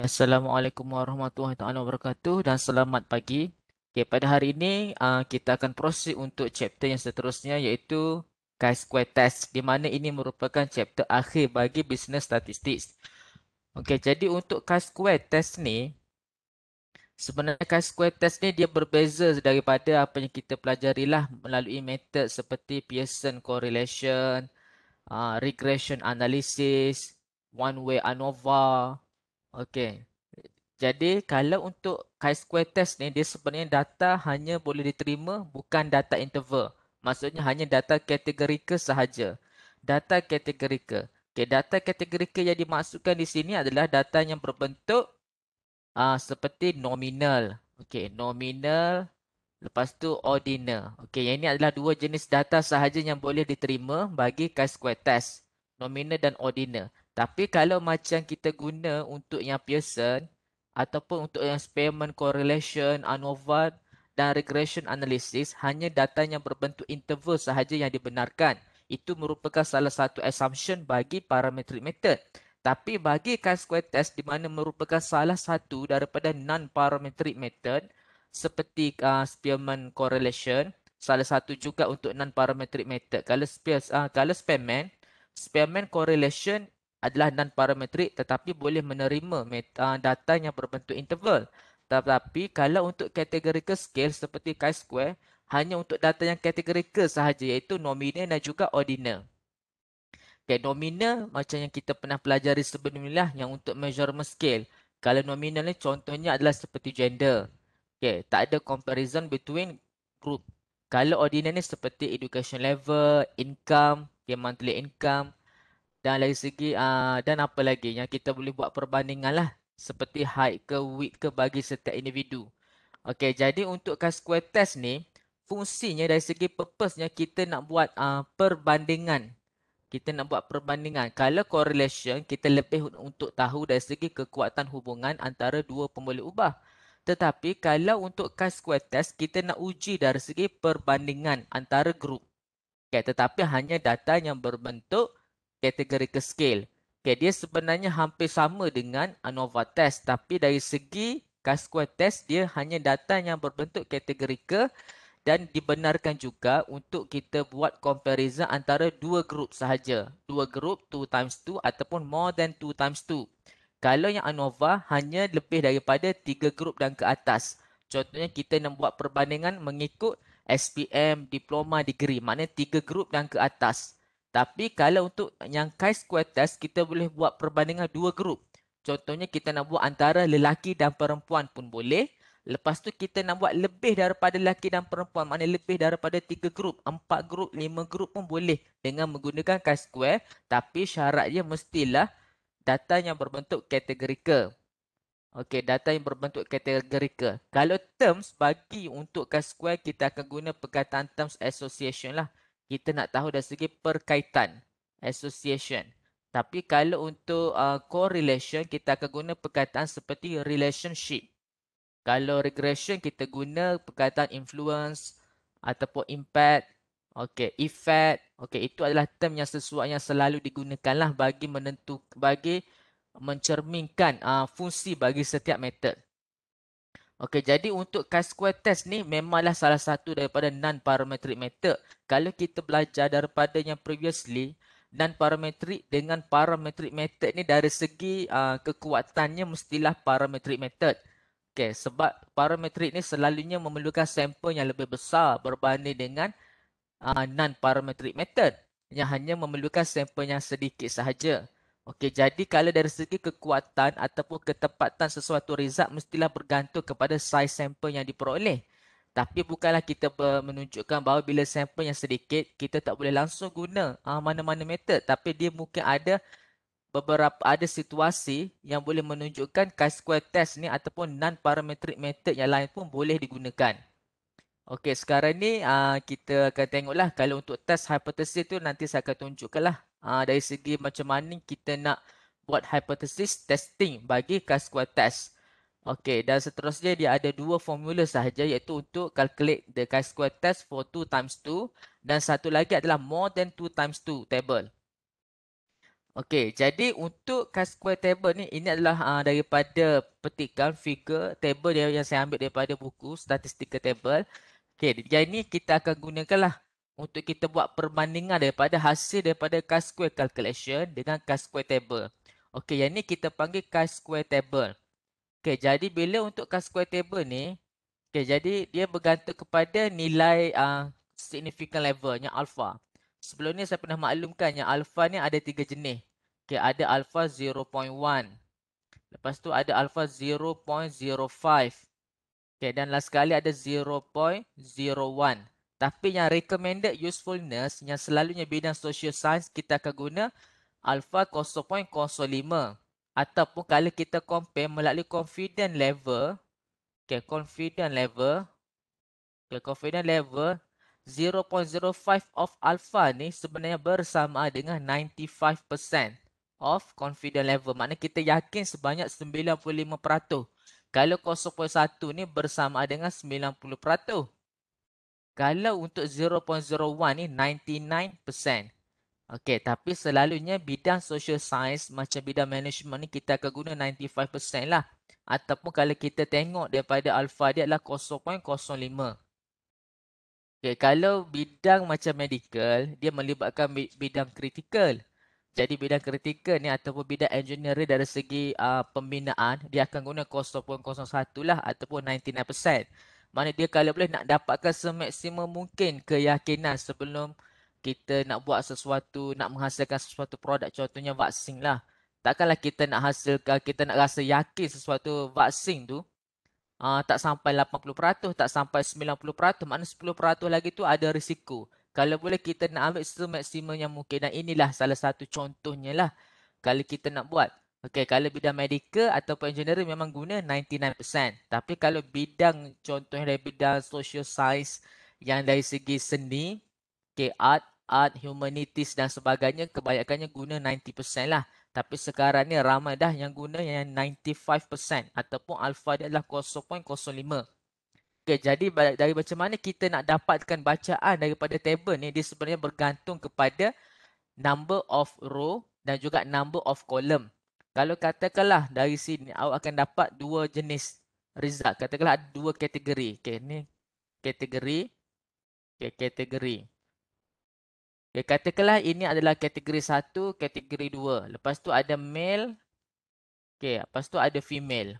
Assalamualaikum warahmatullahi taala wabarakatuh dan selamat pagi. Okey, pada hari ini uh, kita akan proceed untuk chapter yang seterusnya iaitu chi square test di mana ini merupakan chapter akhir bagi business statistics. Okey, jadi untuk chi square test ni sebenarnya chi square test ni dia berbeza daripada apa yang kita pelajari lah melalui method seperti Pearson correlation, uh, regression analysis, one way ANOVA, Okey. Jadi kalau untuk chi-square test ni dia sebenarnya data hanya boleh diterima bukan data interval. Maksudnya hanya data kategorika sahaja. Data kategorika. Okey, data kategorika yang dimasukkan di sini adalah data yang berbentuk uh, seperti nominal. Okey, nominal lepas tu ordinal. Okey, yang ini adalah dua jenis data sahaja yang boleh diterima bagi chi-square test. Nominal dan ordinal. Tapi kalau macam kita guna untuk yang Pearson ataupun untuk yang Spearman Correlation, ANOVA dan Regression Analysis hanya data yang berbentuk interval sahaja yang dibenarkan. Itu merupakan salah satu assumption bagi parametric method. Tapi bagi chi-square test di mana merupakan salah satu daripada non-parametric method seperti uh, Spearman Correlation, salah satu juga untuk non-parametric method. Kalau, spe- uh, kalau Spearman, Spearman Correlation adalah non-parametric tetapi boleh menerima ah, data yang berbentuk interval. Tetapi kalau untuk categorical scale seperti chi-square, hanya untuk data yang categorical sahaja iaitu nominal dan juga ordinal. Okay, nominal macam yang kita pernah pelajari sebelum yang untuk measurement scale. Kalau nominal ni contohnya adalah seperti gender. Okay, tak ada comparison between group. Kalau ordinal ni seperti education level, income, okay, monthly income, dan dari segi uh, dan apa lagi yang kita boleh buat perbandingan lah seperti height ke width ke bagi setiap individu. Okey, jadi untuk square test ni fungsinya dari segi purpose-nya kita nak buat uh, perbandingan. Kita nak buat perbandingan. Kalau correlation kita lebih untuk tahu dari segi kekuatan hubungan antara dua pemboleh ubah. Tetapi kalau untuk square test kita nak uji dari segi perbandingan antara group. Okey, tetapi hanya data yang berbentuk kategori ke scale. Okay, dia sebenarnya hampir sama dengan ANOVA test tapi dari segi k test dia hanya data yang berbentuk kategori ke dan dibenarkan juga untuk kita buat comparison antara dua group sahaja. Dua group 2 times 2 ataupun more than 2 times 2. Kalau yang ANOVA hanya lebih daripada tiga group dan ke atas. Contohnya kita nak buat perbandingan mengikut SPM, diploma, degree. Maknanya tiga group dan ke atas. Tapi kalau untuk yang chi-square test, kita boleh buat perbandingan dua grup. Contohnya kita nak buat antara lelaki dan perempuan pun boleh. Lepas tu kita nak buat lebih daripada lelaki dan perempuan. Maknanya lebih daripada tiga grup, empat grup, lima grup pun boleh dengan menggunakan chi-square. Tapi syaratnya mestilah data yang berbentuk kategorikal. Okey, data yang berbentuk kategorikal. Kalau terms bagi untuk chi-square, kita akan guna perkataan terms association lah kita nak tahu dari segi perkaitan association tapi kalau untuk uh, correlation kita akan guna perkataan seperti relationship kalau regression kita guna perkataan influence ataupun impact okay, effect okay itu adalah term yang sesuatu yang selalu digunakanlah bagi menentu bagi mencerminkan uh, fungsi bagi setiap method Okey, jadi untuk chi-square test ni memanglah salah satu daripada non-parametric method. Kalau kita belajar daripada yang previously, non-parametric dengan parametric method ni dari segi uh, kekuatannya mestilah parametric method. Okey, sebab parametric ni selalunya memerlukan sampel yang lebih besar berbanding dengan uh, non-parametric method yang hanya memerlukan sampel yang sedikit sahaja. Okey, jadi kalau dari segi kekuatan ataupun ketepatan sesuatu result mestilah bergantung kepada size sampel yang diperoleh. Tapi bukanlah kita menunjukkan bahawa bila sampel yang sedikit, kita tak boleh langsung guna ah, mana-mana uh, method. Tapi dia mungkin ada beberapa ada situasi yang boleh menunjukkan chi-square test ni ataupun non-parametric method yang lain pun boleh digunakan. Okey, sekarang ni ah, kita akan tengoklah kalau untuk test hypothesis tu nanti saya akan tunjukkanlah uh, dari segi macam mana kita nak buat hypothesis testing bagi K-square test. Okey, dan seterusnya dia ada dua formula sahaja iaitu untuk calculate the K-square test for 2 times 2 dan satu lagi adalah more than 2 times 2 table. Okey, jadi untuk K-square table ni ini adalah uh, daripada petikan figure table yang saya ambil daripada buku statistical table. Okey, jadi ini kita akan gunakanlah untuk kita buat perbandingan daripada hasil daripada chi calculation dengan chi table. Okey, yang ni kita panggil chi table. Okey, jadi bila untuk chi table ni, okey, jadi dia bergantung kepada nilai uh, significant levelnya alpha. Sebelum ni saya pernah maklumkan yang alpha ni ada tiga jenis. Okey, ada alpha 0.1. Lepas tu ada alpha 0.05. Okey, dan last sekali ada 0.01. Tapi yang recommended usefulness yang selalunya bidang social science kita akan guna alpha 0.05 ataupun kalau kita compare melalui confidence level okay, confidence level okay, confidence level 0.05 of alpha ni sebenarnya bersama dengan 95% of confidence level. Maknanya kita yakin sebanyak 95%. Kalau 0.1 ni bersama dengan 90%. Kalau untuk 0.01 ni 99%. Okey, tapi selalunya bidang social science macam bidang management ni kita akan guna 95% lah. Ataupun kalau kita tengok daripada alpha dia adalah 0.05. Okey, kalau bidang macam medical, dia melibatkan bidang critical. Jadi bidang critical ni ataupun bidang engineering dari segi uh, pembinaan, dia akan guna 0.01 lah ataupun 99%. Mana dia kalau boleh nak dapatkan semaksimum mungkin keyakinan sebelum kita nak buat sesuatu, nak menghasilkan sesuatu produk contohnya vaksin lah. Takkanlah kita nak hasilkan, kita nak rasa yakin sesuatu vaksin tu uh, tak sampai 80%, tak sampai 90%, maknanya 10% lagi tu ada risiko. Kalau boleh kita nak ambil semaksimum yang mungkin dan inilah salah satu contohnya lah kalau kita nak buat. Okey, kalau bidang medical ataupun engineering memang guna 99%. Tapi kalau bidang contohnya dari bidang social science yang dari segi seni, okay, art, art, humanities dan sebagainya kebanyakannya guna 90% lah. Tapi sekarang ni ramai dah yang guna yang 95% ataupun alpha dia adalah 0.05. Okay, jadi dari macam mana kita nak dapatkan bacaan daripada table ni dia sebenarnya bergantung kepada number of row dan juga number of column. Kalau katakanlah dari sini awak akan dapat dua jenis result. Katakanlah ada dua kategori. Okey, ni kategori. Okey, kategori. Okey, katakanlah ini adalah kategori satu, kategori dua. Lepas tu ada male. Okey, lepas tu ada female.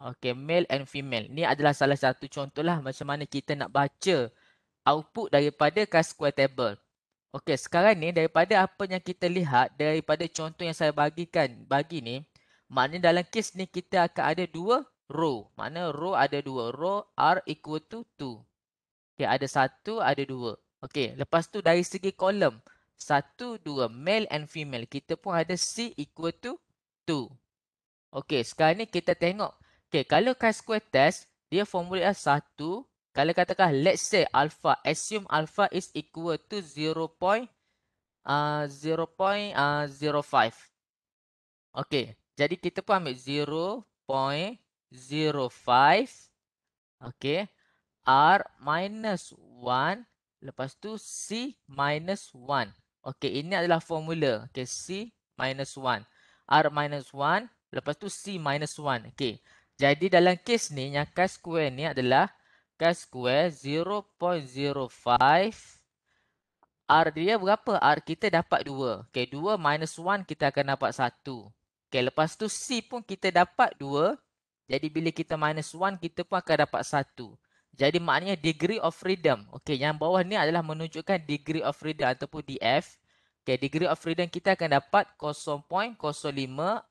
Okey, male and female. Ni adalah salah satu contohlah macam mana kita nak baca output daripada square table. Okey, sekarang ni daripada apa yang kita lihat daripada contoh yang saya bagikan bagi ni, maknanya dalam kes ni kita akan ada dua row. Mana row ada dua. Row R equal to 2. Okey, ada satu, ada dua. Okey, lepas tu dari segi kolom, satu, dua, male and female. Kita pun ada C equal to 2. Okey, sekarang ni kita tengok. Okey, kalau chi-square test, dia formula 1 kalau katakan let's say alpha assume alpha is equal to 0. Point, uh, 0. Uh, 0.05. Okey, jadi kita pun ambil 0.05 okey r minus 1 lepas tu c minus 1. Okey, ini adalah formula. Okey, c minus 1 r minus 1 lepas tu c minus 1. Okey. Jadi dalam kes ni yang kas square ni adalah kan square 0.05 R dia berapa? R kita dapat 2. Okey, 2 minus 1 kita akan dapat 1. Okey, lepas tu C pun kita dapat 2. Jadi bila kita minus 1 kita pun akan dapat 1. Jadi maknanya degree of freedom. Okey, yang bawah ni adalah menunjukkan degree of freedom ataupun DF. Okey, degree of freedom kita akan dapat 0.05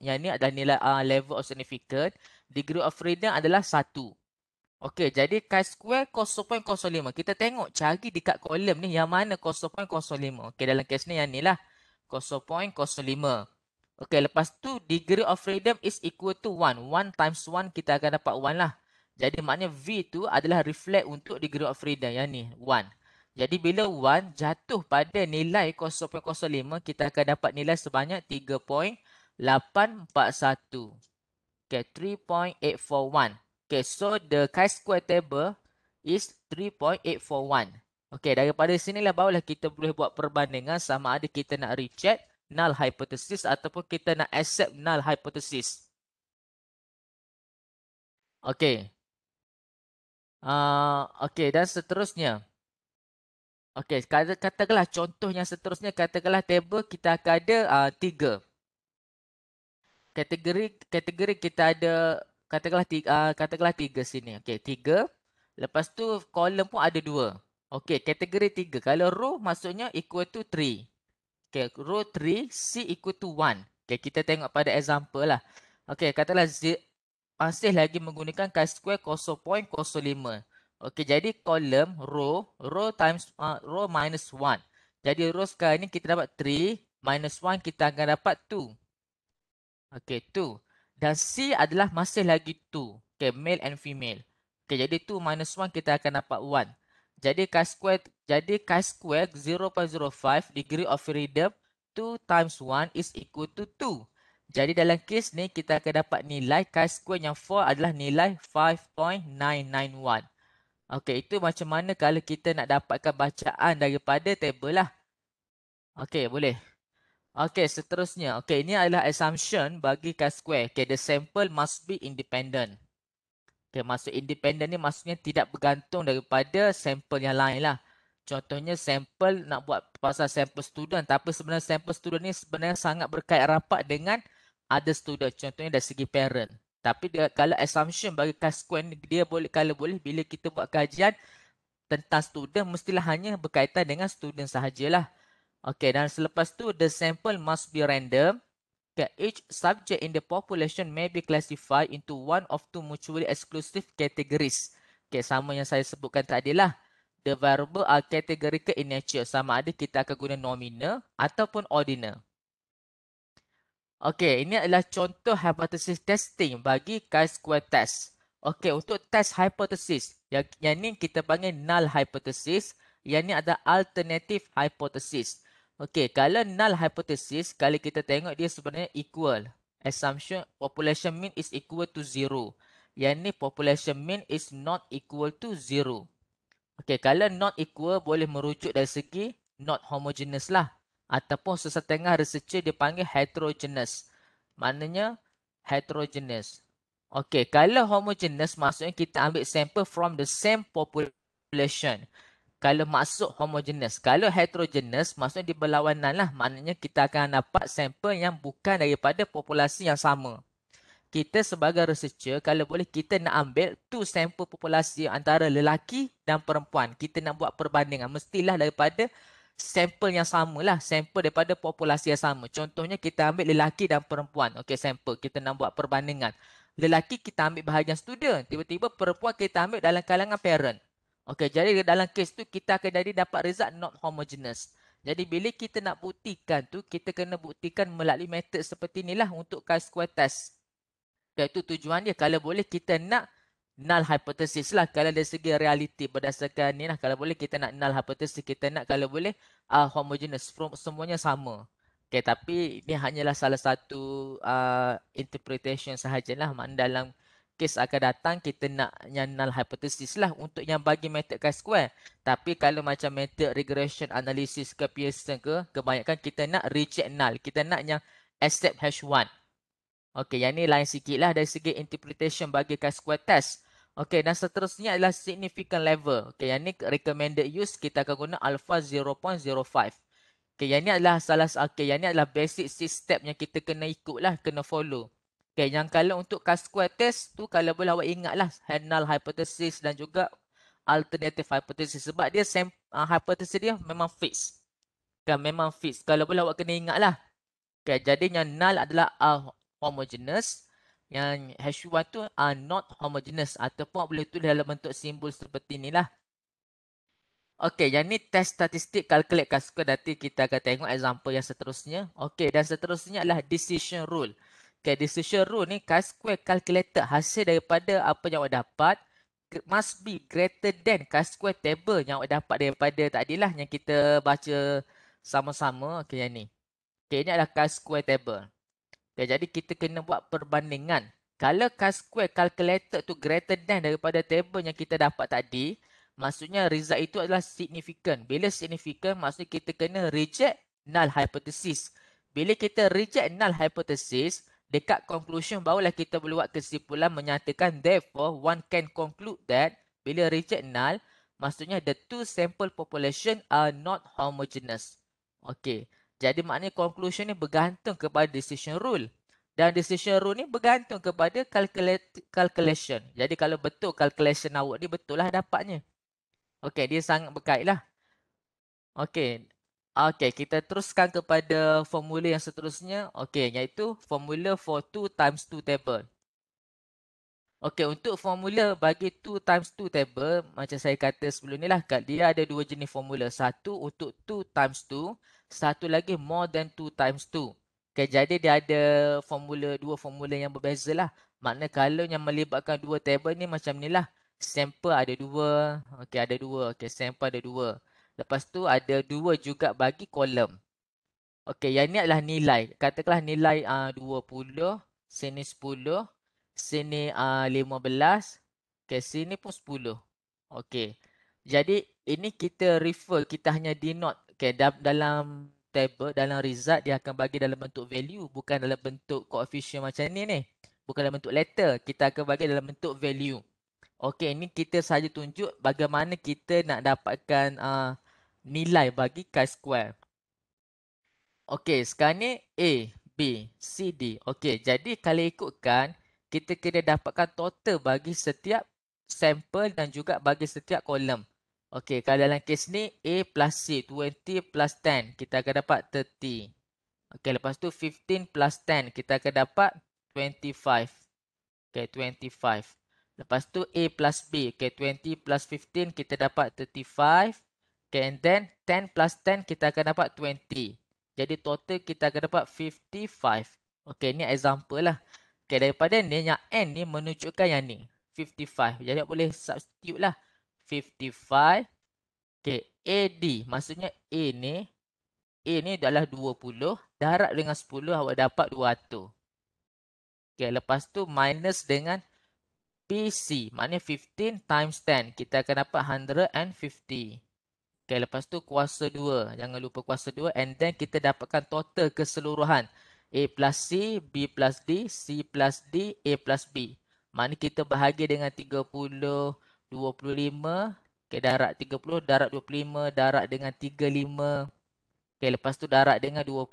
yang ni adalah nilai uh, level of significance. Degree of freedom adalah 1. Okey, jadi chi square 0.05. Kita tengok cari dekat kolom ni yang mana 0.05. Okey, dalam kes ni yang ni lah. 0.05. Okey, lepas tu degree of freedom is equal to 1. 1 times 1 kita akan dapat 1 lah. Jadi maknanya V tu adalah reflect untuk degree of freedom yang ni, 1. Jadi bila 1 jatuh pada nilai 0.05, kita akan dapat nilai sebanyak 3.841. Okey, 3.841. Okay, so the chi-square table is 3.841. Okay, daripada sinilah barulah kita boleh buat perbandingan sama ada kita nak reject null hypothesis ataupun kita nak accept null hypothesis. Okay. Uh, okay, dan seterusnya. Okay, kata katakanlah yang seterusnya, katakanlah table kita akan ada uh, tiga. Kategori, kategori kita ada katakanlah tiga, uh, katakanlah tiga sini. Okey, tiga. Lepas tu kolom pun ada dua. Okey, kategori tiga. Kalau row maksudnya equal to three. Okey, row three, C equal to one. Okey, kita tengok pada example lah. Okey, katalah Z masih lagi menggunakan chi-square 0.05. Okey, jadi kolom row, row times uh, row minus one. Jadi row sekarang ni kita dapat three, minus one kita akan dapat two. Okey, two. Dan C adalah masih lagi 2. Okay, male and female. Okay, jadi 2 minus 1 kita akan dapat 1. Jadi chi squared, jadi chi squared 0.05 degree of freedom 2 times 1 is equal to 2. Jadi dalam kes ni kita akan dapat nilai chi squared yang 4 adalah nilai 5.991. Okey, itu macam mana kalau kita nak dapatkan bacaan daripada table lah. Okey, boleh. Okay, seterusnya. Okay, ini adalah assumption bagi K-square. Okay, the sample must be independent. Okay, maksud independent ni maksudnya tidak bergantung daripada sample yang lain lah. Contohnya sample nak buat pasal sample student. Tapi sebenarnya sample student ni sebenarnya sangat berkait rapat dengan other student. Contohnya dari segi parent. Tapi dia, kalau assumption bagi K-square ni, dia boleh, kalau boleh bila kita buat kajian tentang student, mestilah hanya berkaitan dengan student sahajalah. Okay, dan selepas tu the sample must be random. Okay, each subject in the population may be classified into one of two mutually exclusive categories. Okay, sama yang saya sebutkan tadi lah. The variable are categorical in nature. Sama ada kita akan guna nominal ataupun ordinal. Okay, ini adalah contoh hypothesis testing bagi chi-square test. Okay, untuk test hypothesis, yang, yang ni kita panggil null hypothesis. Yang ni ada alternative hypothesis. Okey, kalau null hypothesis, kalau kita tengok dia sebenarnya equal. Assumption population mean is equal to zero. Yang ni population mean is not equal to zero. Okey, kalau not equal boleh merujuk dari segi not homogeneous lah. Ataupun sesetengah researcher dia panggil heterogeneous. Maknanya heterogeneous. Okey, kalau homogeneous maksudnya kita ambil sample from the same population. Population. Kalau masuk homogenous. Kalau heterogenous, maksudnya di berlawanan lah. Maknanya kita akan dapat sampel yang bukan daripada populasi yang sama. Kita sebagai researcher, kalau boleh kita nak ambil tu sampel populasi antara lelaki dan perempuan. Kita nak buat perbandingan. Mestilah daripada sampel yang sama lah. Sampel daripada populasi yang sama. Contohnya kita ambil lelaki dan perempuan. Okey, sampel. Kita nak buat perbandingan. Lelaki kita ambil bahagian student. Tiba-tiba perempuan kita ambil dalam kalangan parent. Okey, jadi dalam kes tu kita akan jadi dapat result not homogeneous. Jadi bila kita nak buktikan tu, kita kena buktikan melalui method seperti inilah untuk chi-square test. Itu tujuan dia. Kalau boleh kita nak null hypothesis lah. Kalau dari segi realiti berdasarkan ni lah. Kalau boleh kita nak null hypothesis, kita nak kalau boleh uh, homogeneous. From semuanya sama. Okey, tapi ini hanyalah salah satu uh, interpretation sahajalah dalam kes akan datang kita nak yang null hypothesis lah untuk yang bagi method chi square eh. tapi kalau macam method regression analysis ke Pearson ke kebanyakan kita nak reject null kita nak yang accept hash 1 okey yang ni lain sikit lah dari segi interpretation bagi chi square test okey dan seterusnya adalah significant level okey yang ni recommended use kita akan guna alpha 0.05 Okay, yang ni adalah salah satu. okay, yang ni adalah basic six step yang kita kena ikut lah, kena follow. Okay, yang kalau untuk K-square test tu kalau boleh awak ingatlah Hennal hypothesis dan juga alternative hypothesis sebab dia same uh, hypothesis dia memang fix. Kan memang fix. Kalau boleh awak kena ingatlah. Okay, jadinya null adalah uh, homogeneous yang H1 tu are uh, not homogeneous ataupun boleh tulis dalam bentuk simbol seperti inilah. Okey, yang ni test statistik calculate K-square nanti kita akan tengok example yang seterusnya. Okey, dan seterusnya adalah decision rule. Okay, decision rule ni chi square calculated hasil daripada apa yang awak dapat must be greater than chi square table yang awak dapat daripada tadi lah yang kita baca sama-sama. Okay, yang ni. Okay, ini adalah chi square table. Okay, jadi kita kena buat perbandingan. Kalau chi square calculated tu greater than daripada table yang kita dapat tadi, maksudnya result itu adalah significant. Bila significant, maksudnya kita kena reject null hypothesis. Bila kita reject null hypothesis, dekat conclusion barulah kita boleh buat kesimpulan menyatakan therefore one can conclude that bila reject null maksudnya the two sample population are not homogeneous. Okey. Jadi maknanya conclusion ni bergantung kepada decision rule dan decision rule ni bergantung kepada calculation. Jadi kalau betul calculation awak ni betul lah dapatnya. Okey, dia sangat berkait lah. Okey, Okey, kita teruskan kepada formula yang seterusnya. Okey, iaitu formula for 2 times 2 table. Okey, untuk formula bagi 2 times 2 table, macam saya kata sebelum ni lah, dia ada dua jenis formula. Satu untuk 2 times 2, satu lagi more than 2 times 2. Okey, jadi dia ada formula dua formula yang berbeza lah. Maknanya kalau yang melibatkan dua table ni macam ni lah. Sample ada dua, okey ada dua, okey sample ada dua. Lepas tu ada dua juga bagi kolom. Okey, yang ni adalah nilai. Katakanlah nilai a uh, 20, sini 10, sini a uh, 15, ke sini pun 10. Okey. Jadi ini kita refer, kita hanya denote. Okey, da- dalam table, dalam result dia akan bagi dalam bentuk value bukan dalam bentuk coefficient macam ni ni. Bukan dalam bentuk letter, kita akan bagi dalam bentuk value. Okey, ini kita saja tunjuk bagaimana kita nak dapatkan a uh, nilai bagi chi-square. Okey, sekarang ni A, B, C, D. Okey, jadi kalau ikutkan, kita kena dapatkan total bagi setiap sampel dan juga bagi setiap kolom. Okey, kalau dalam kes ni A plus C, 20 plus 10, kita akan dapat 30. Okey, lepas tu 15 plus 10, kita akan dapat 25. Okey, 25. Lepas tu A plus B, okey, 20 plus 15, kita dapat 35. Okay, and then 10 plus 10 kita akan dapat 20. Jadi total kita akan dapat 55. Okay, ni example lah. Okay, daripada ni yang N ni menunjukkan yang ni. 55. Jadi boleh substitute lah. 55. Okay, AD. Maksudnya A ni. A ni adalah 20. Darab dengan 10 awak dapat 200. Okay, lepas tu minus dengan PC. Maksudnya 15 times 10. Kita akan dapat 150. Okay, lepas tu kuasa 2. Jangan lupa kuasa 2. And then kita dapatkan total keseluruhan. A plus C, B plus D, C plus D, A plus B. Maknanya kita bahagi dengan 30, 25. Okay, darat 30, darat 25, darat dengan 35. Okay, lepas tu darat dengan 20.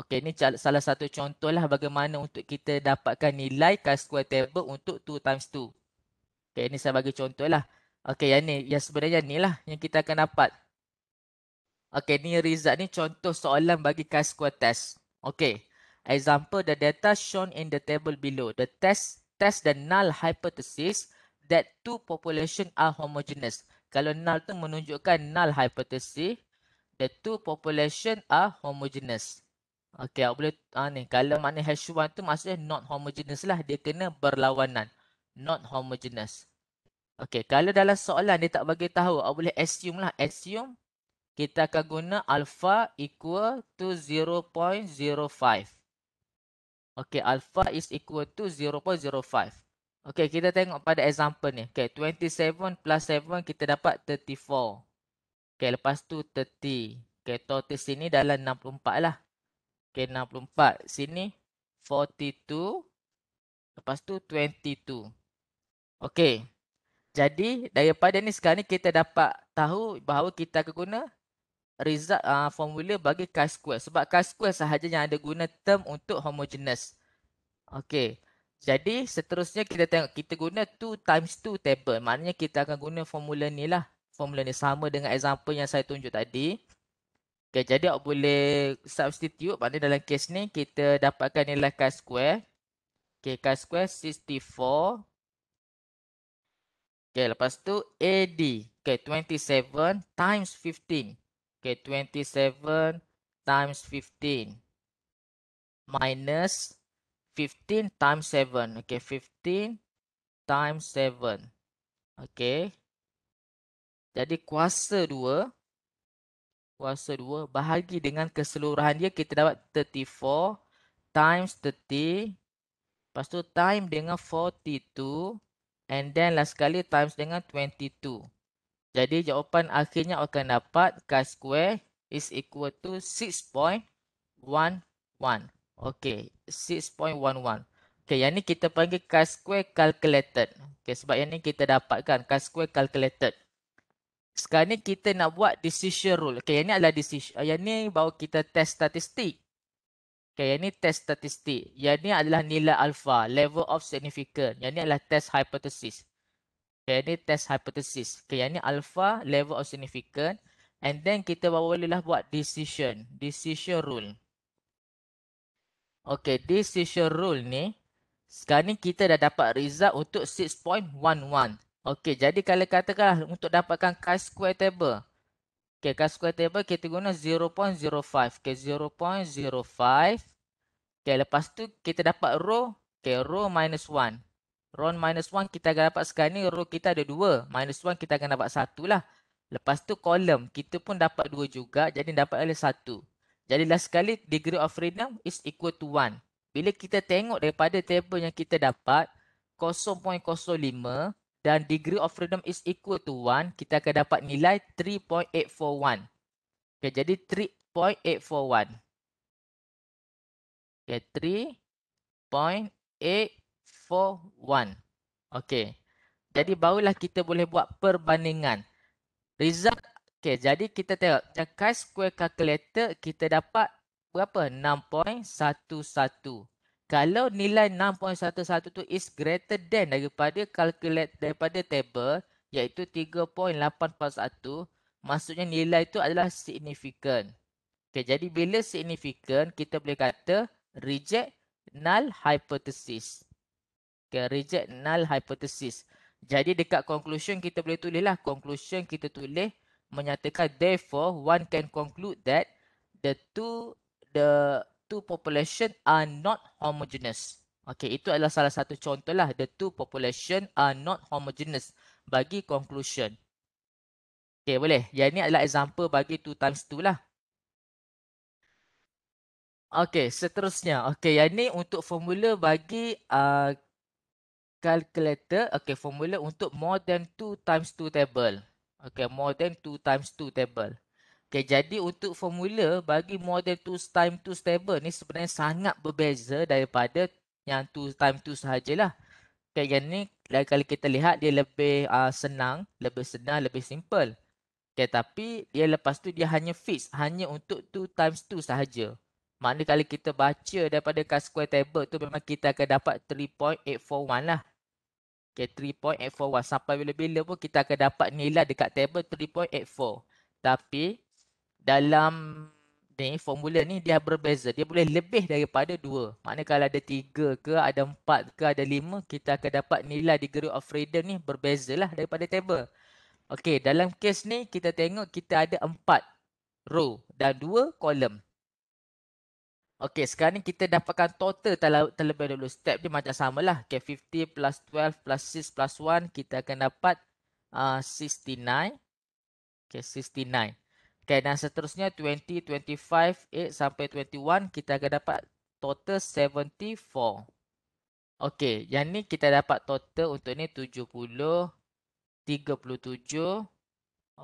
Okay, ni salah satu contoh lah bagaimana untuk kita dapatkan nilai chi-square table untuk 2 times 2. Okay, ni saya bagi contohlah. Okay, yang ni, yang sebenarnya ni lah yang kita akan dapat. Okay, ni result ni contoh soalan bagi K-Square test. Okay, example the data shown in the table below. The test test the null hypothesis that two population are homogeneous. Kalau null tu menunjukkan null hypothesis, the two population are homogeneous. Okay, awak boleh ah, ni. Kalau mana H1 tu maksudnya not homogeneous lah. Dia kena berlawanan. Not homogeneous. Okay, kalau dalam soalan dia tak bagi tahu, awak boleh assume lah. Assume kita akan guna alpha equal to 0.05. Okey, alpha is equal to 0.05. Okey, kita tengok pada example ni. Okay, 27 plus 7 kita dapat 34. Okay, lepas tu 30. Okay, total sini dalam 64 lah. Okay, 64. Sini 42. Lepas tu 22. Okey, Jadi daripada ni sekarang ni kita dapat tahu bahawa kita akan guna result uh, formula bagi chi-square sebab chi-square sahaja yang ada guna term untuk homogeneous. Okey. Jadi seterusnya kita tengok kita guna 2 times 2 table. Maknanya kita akan guna formula ni lah. Formula ni sama dengan example yang saya tunjuk tadi. Okey, jadi awak boleh substitute maknanya dalam kes ni kita dapatkan nilai chi-square. Okey, chi-square 64. Okey, lepas tu AD. Okey, 27 times 15. Okay, 27 times 15 minus 15 times 7. Okay, 15 times 7. Okay. Jadi kuasa 2 kuasa 2 bahagi dengan keseluruhan dia kita dapat 34 times 30 lepas tu time dengan 42 and then last kali times dengan 22. Jadi jawapan akhirnya akan dapat k square is equal to 6.11. Okey, 6.11. Okey, yang ni kita panggil k square calculated. Okey, sebab yang ni kita dapatkan k square calculated. Sekarang ni kita nak buat decision rule. Okey, yang ni adalah decision. Eh, yang ni baru kita test statistik. Okey, yang ni test statistik. Yang ni adalah nilai alpha, level of significance. Yang ni adalah test hypothesis. Okay, ini test hypothesis. Okay, yang ni alpha level of significant. And then kita bolehlah buat decision. Decision rule. Okay, decision rule ni. Sekarang ni kita dah dapat result untuk 6.11. Okay, jadi kalau katakanlah untuk dapatkan chi-square table. Okay, chi-square table kita guna 0.05. Okay, 0.05. Okay, lepas tu kita dapat rho. Okay, rho minus 1. Ron minus 1 kita akan dapat sekarang ni row kita ada 2. Minus 1 kita akan dapat 1 lah. Lepas tu kolom kita pun dapat 2 juga. Jadi dapat oleh 1. Jadi last sekali degree of freedom is equal to 1. Bila kita tengok daripada table yang kita dapat 0.05 dan degree of freedom is equal to 1. Kita akan dapat nilai 3.841. Okay, jadi 3.841. Okay, 3.841. 4, one, Okey. Jadi barulah kita boleh buat perbandingan. Result. Okey. Jadi kita tengok. Cakai square calculator kita dapat berapa? 6.11. Kalau nilai 6.11 tu is greater than daripada calculate daripada table iaitu 3.841. Maksudnya nilai itu adalah significant. Okey. Jadi bila significant kita boleh kata reject null hypothesis okay, reject null hypothesis. Jadi dekat conclusion kita boleh tulislah conclusion kita tulis menyatakan therefore one can conclude that the two the two population are not homogeneous. Okay, itu adalah salah satu contoh lah the two population are not homogeneous bagi conclusion. Okay boleh. Yang ini adalah example bagi two times two lah. Okay, seterusnya. Okay, yang ini untuk formula bagi uh, calculator, okay, formula untuk more than 2 times 2 table. Okay, more than 2 times 2 table. Okay, jadi untuk formula bagi more than 2 times 2 table ni sebenarnya sangat berbeza daripada yang 2 times 2 sahajalah. Okay, yang ni kali kita lihat dia lebih uh, senang, lebih senang, lebih simple. Okay, tapi dia lepas tu dia hanya fix, hanya untuk 2 times 2 sahaja. Maknanya kalau kita baca daripada square table tu memang kita akan dapat 3.841 lah. Okay, 3.841 sampai bila-bila pun kita akan dapat nilai dekat table 3.84. Tapi dalam ni formula ni dia berbeza. Dia boleh lebih daripada 2. Maknanya kalau ada 3 ke, ada 4 ke, ada 5, kita akan dapat nilai degree of freedom ni berbeza lah daripada table. Okay, dalam kes ni kita tengok kita ada 4 row dan 2 column. Okay, sekarang ni kita dapatkan total terle terlebih dulu Step dia macam samalah. Okay, 50 plus 12 plus 6 plus 1. Kita akan dapat uh, 69. Okay, 69. Okay, dan seterusnya 20, 25, 8 sampai 21. Kita akan dapat total 74. Okay, yang ni kita dapat total untuk ni 70, 37,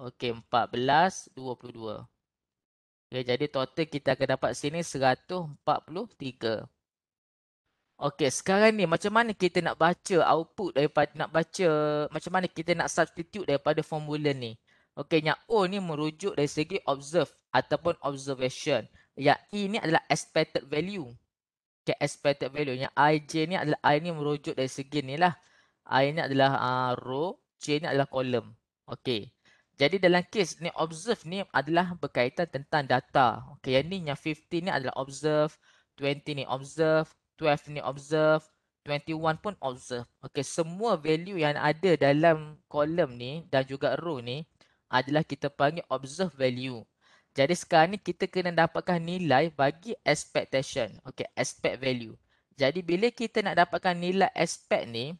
okay, 14, 22. Ya jadi total kita akan dapat sini 143. Okey, sekarang ni macam mana kita nak baca output daripada nak baca macam mana kita nak substitute daripada formula ni. Okey, yang O ni merujuk dari segi observe ataupun observation. Ya E ni adalah expected value. Okay, expected value. Yang IJ ni adalah I ni merujuk dari segi ni lah. I ni adalah uh, row, J ni adalah column. Okey. Jadi dalam kes ni observe ni adalah berkaitan tentang data. Okey, yang ni yang 15 ni adalah observe, 20 ni observe, 12 ni observe, 21 pun observe. Okey, semua value yang ada dalam kolom ni dan juga row ni adalah kita panggil observe value. Jadi sekarang ni kita kena dapatkan nilai bagi expectation. Okey, expect value. Jadi bila kita nak dapatkan nilai expect ni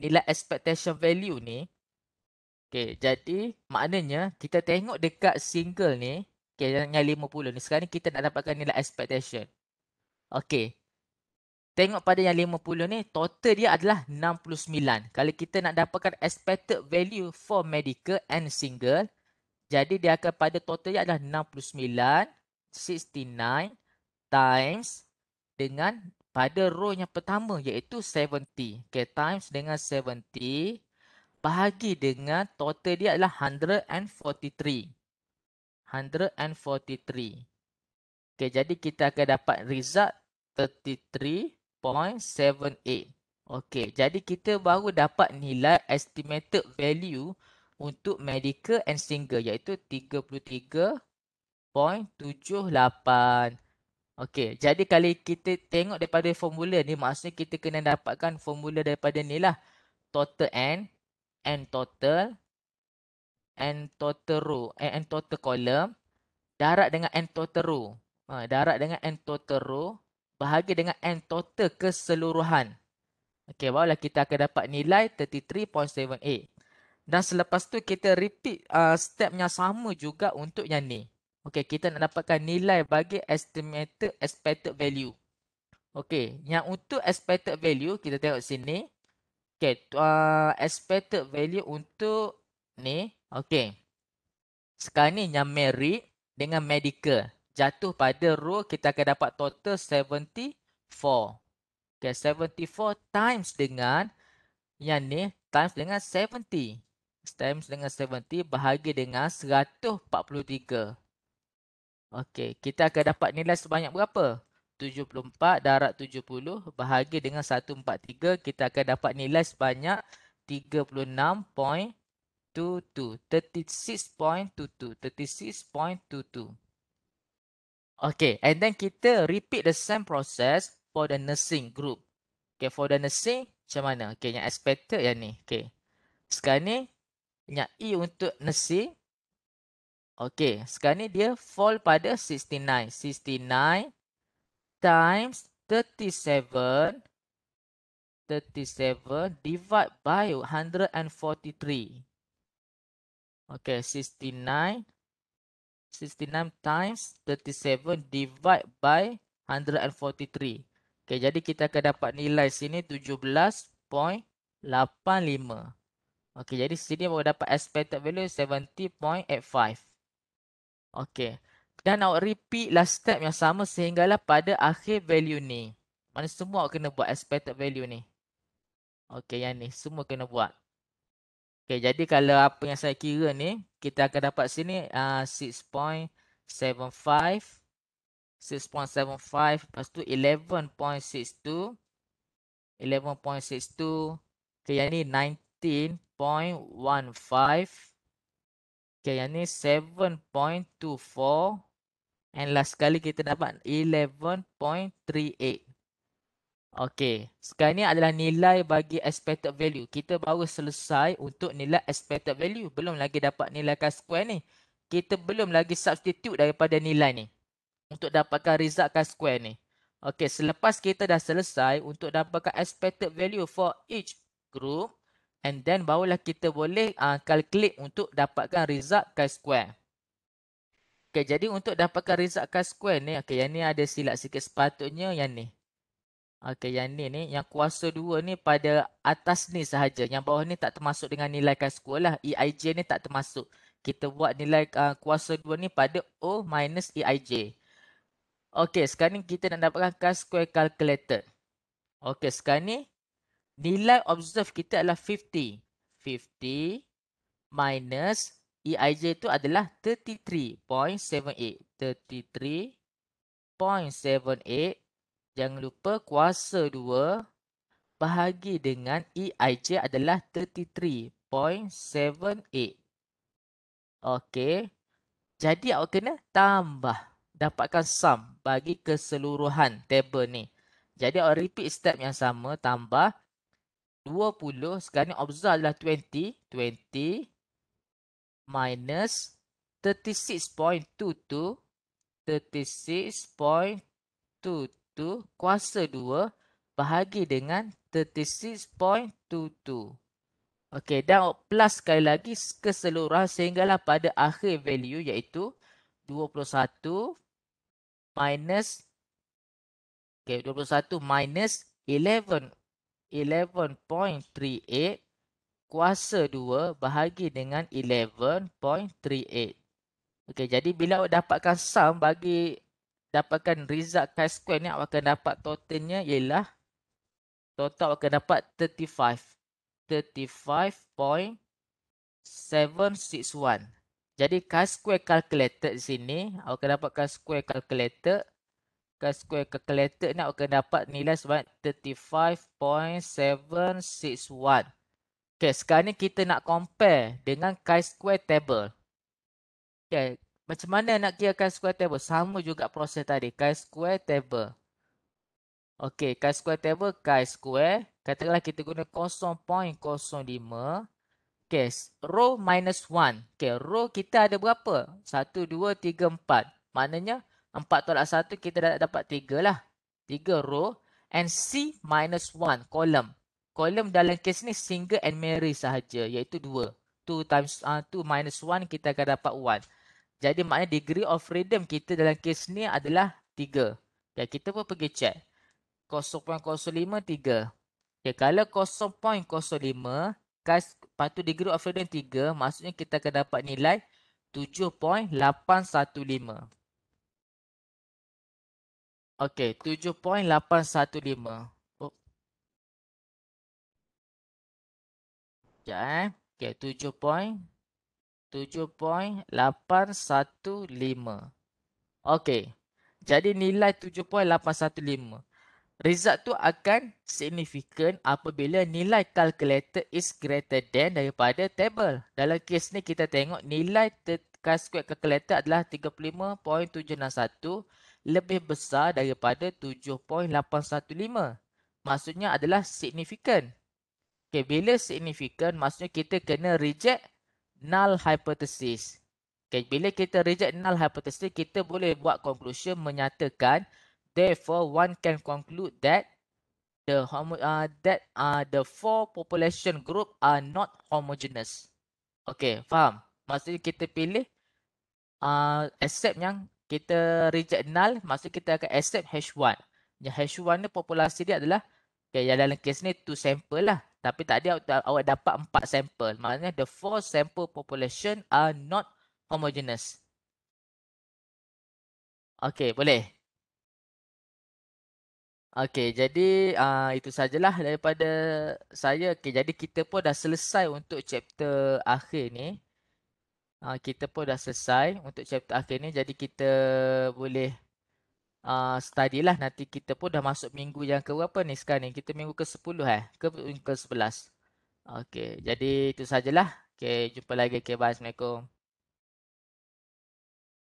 nilai expectation value ni Okay, jadi maknanya kita tengok dekat single ni, okay, yang 50 ni. Sekarang ni kita nak dapatkan nilai expectation. Okay. Tengok pada yang 50 ni, total dia adalah 69. Kalau kita nak dapatkan expected value for medical and single, jadi dia akan pada total dia adalah 69, 69 times dengan pada row yang pertama iaitu 70. Okay, times dengan bahagi dengan total dia adalah 143. 143. Okey, jadi kita akan dapat result 33.78. Okey, jadi kita baru dapat nilai estimated value untuk medical and single iaitu 33.78. 0.78 Okey, jadi kalau kita tengok daripada formula ni maksudnya kita kena dapatkan formula daripada ni lah Total N n total n total row eh, n total column darab dengan n total row ha, darab dengan n total row bahagi dengan n total keseluruhan okey barulah kita akan dapat nilai 33.78 dan selepas tu kita repeat uh, step yang sama juga untuk yang ni okey kita nak dapatkan nilai bagi estimated expected value okey yang untuk expected value kita tengok sini Okay, uh, expected value untuk ni. Okay. Sekarang ni yang married dengan medical. Jatuh pada rule kita akan dapat total 74. Okay, 74 times dengan yang ni times dengan 70. Times dengan 70 bahagi dengan 143. Okay, kita akan dapat nilai sebanyak berapa? 74 darab 70 bahagi dengan 143 kita akan dapat nilai sebanyak 36.22 36.22 Okay and then kita repeat the same process for the nursing group Okay for the nursing macam mana? Okay yang expected yang ni Okay sekarang ni yang E untuk nursing Okay sekarang ni dia fall pada 69 69 times 37 37 divide by 143 okay 69 69 times 37 divide by 143 okay jadi kita akan dapat nilai sini 17.85 okay jadi sini baru dapat expected value 70.85 okay dan awak repeat lah step yang sama sehinggalah pada akhir value ni. Mana semua awak kena buat expected value ni. Okay yang ni semua kena buat. Okay jadi kalau apa yang saya kira ni. Kita akan dapat sini uh, 6.75. 6.75 lepas tu 11.62 11.62 okay, yang ni 19.15 okay, yang ni 7.24 And last kali kita dapat 11.38. Okay. Sekarang ni adalah nilai bagi expected value. Kita baru selesai untuk nilai expected value. Belum lagi dapat nilai kas square ni. Kita belum lagi substitute daripada nilai ni. Untuk dapatkan result kas square ni. Okay. Selepas kita dah selesai untuk dapatkan expected value for each group. And then barulah kita boleh uh, calculate untuk dapatkan result chi-square. Okey, jadi untuk dapatkan result chi square ni, okey yang ni ada silap sikit sepatutnya yang ni. Okey, yang ni ni yang kuasa 2 ni pada atas ni sahaja. Yang bawah ni tak termasuk dengan nilai chi square lah. EIJ ni tak termasuk. Kita buat nilai uh, kuasa 2 ni pada O minus EIJ. Okey, sekarang ni kita nak dapatkan chi square calculated. Okey, sekarang ni nilai observe kita adalah 50. 50 minus EIJ tu adalah 33.78. 33.78. Jangan lupa kuasa 2 bahagi dengan EIJ adalah 33.78. Okey. Jadi awak kena tambah. Dapatkan sum bagi keseluruhan table ni. Jadi awak repeat step yang sama. Tambah 20. Sekarang ni observe adalah 20. 20 minus 36.22 36.22 kuasa 2 bahagi dengan 36.22. Okey, dan plus sekali lagi keseluruhan sehinggalah pada akhir value iaitu 21 minus okey, 21 minus 11 11.38 kuasa 2 bahagi dengan 11.38. Okey, jadi bila awak dapatkan sum bagi dapatkan result chi square ni awak akan dapat totalnya ialah total awak akan dapat 35. 35.761. Jadi chi square calculated di sini, awak akan dapat chi square calculated. Chi square calculated ni awak akan dapat nilai sebanyak 35.761. Okay, sekarang ni kita nak compare dengan chi-square table. Okay, macam mana nak kira chi-square table? Sama juga proses tadi, chi-square table. Okay, chi-square table, chi-square. Katakanlah kita guna 0.05. Okay, row minus 1. Okay, row kita ada berapa? 1, 2, 3, 4. Maknanya 4 tolak 1 kita dah dapat 3 lah. 3 row. And C minus 1, column kolom dalam kes ni single and Mary sahaja iaitu 2. 2 times 2 ah, minus 1 kita akan dapat 1. Jadi maknanya degree of freedom kita dalam kes ni adalah 3. Okay, kita pun pergi check. 0.05 3. Okay, kalau 0.05 kas, lepas tu degree of freedom 3 maksudnya kita akan dapat nilai 7.815. Okey, 7.815. Sekejap eh. Okay, 7 point. 7.815. Okey, Jadi nilai 7.815. Result tu akan signifikan apabila nilai calculator is greater than daripada table. Dalam kes ni kita tengok nilai square calculator adalah 35.761 lebih besar daripada 7.815. Maksudnya adalah signifikan. Okay, bila significant maksudnya kita kena reject null hypothesis. Okay, bila kita reject null hypothesis, kita boleh buat conclusion menyatakan therefore one can conclude that the uh, that uh, the four population group are not homogeneous. Okay, faham? Maksudnya kita pilih uh, accept yang kita reject null, maksudnya kita akan accept H1. Yang H1 ni populasi dia adalah Okay, yang dalam kes ni two sample lah. Tapi tadi awak dapat empat sample. Maknanya the four sample population are not homogeneous. Okay, boleh? Okay, jadi uh, itu sajalah daripada saya. Okay, jadi kita pun dah selesai untuk chapter akhir ni. Uh, kita pun dah selesai untuk chapter akhir ni. Jadi kita boleh uh, study lah nanti kita pun dah masuk minggu yang ke berapa ni sekarang ni kita minggu ke-10 eh ke ke-11 Okay, jadi itu sajalah Okay, jumpa lagi okay, bye assalamualaikum